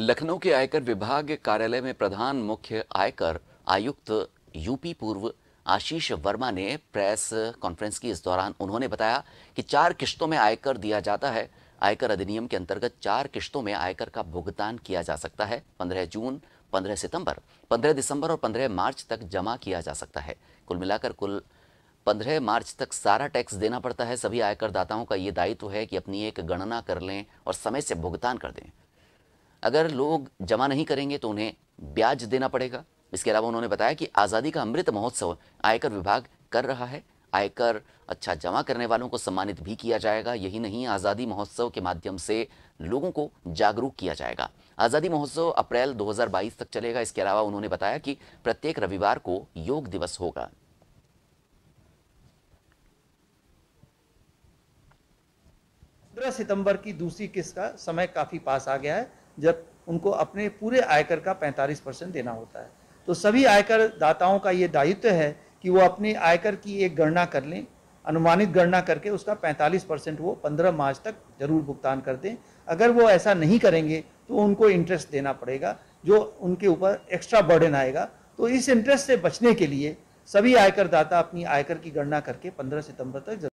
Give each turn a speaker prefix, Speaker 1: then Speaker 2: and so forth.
Speaker 1: लखनऊ के आयकर विभाग कार्यालय में प्रधान मुख्य आयकर आयुक्त यूपी पूर्व आशीष वर्मा ने प्रेस कॉन्फ्रेंस की इस दौरान उन्होंने बताया कि चार किश्तों में आयकर दिया जाता है आयकर अधिनियम के अंतर्गत चार किश्तों में आयकर का भुगतान किया जा सकता है पंद्रह जून पंद्रह सितंबर पंद्रह दिसंबर और पंद्रह मार्च तक जमा किया जा सकता है कुल मिलाकर कुल पंद्रह मार्च तक सारा टैक्स देना पड़ता है सभी आयकर दाताओं का ये दायित्व है कि अपनी एक गणना कर लें और समय से भुगतान कर दें अगर लोग जमा नहीं करेंगे तो उन्हें ब्याज देना पड़ेगा इसके अलावा उन्होंने बताया कि आज़ादी का अमृत महोत्सव आयकर विभाग कर रहा है आयकर अच्छा जमा करने वालों को सम्मानित भी किया जाएगा यही नहीं आज़ादी महोत्सव के माध्यम से लोगों को जागरूक किया जाएगा आज़ादी महोत्सव अप्रैल 2022 तक चलेगा इसके अलावा उन्होंने बताया कि प्रत्येक रविवार को योग दिवस होगा
Speaker 2: सितंबर की दूसरी किस्त का समय काफ़ी पास आ गया है जब उनको अपने पूरे आयकर का 45 परसेंट देना होता है तो सभी आयकर दाताओं का ये दायित्व है कि वो अपने आयकर की एक गणना कर लें अनुमानित गणना करके उसका 45 परसेंट वो 15 मार्च तक जरूर भुगतान कर दें अगर वो ऐसा नहीं करेंगे तो उनको इंटरेस्ट देना पड़ेगा जो उनके ऊपर एक्स्ट्रा बर्डन आएगा तो इस इंटरेस्ट से बचने के लिए सभी आयकरदाता अपनी आयकर की गणना करके 15 सितंबर तक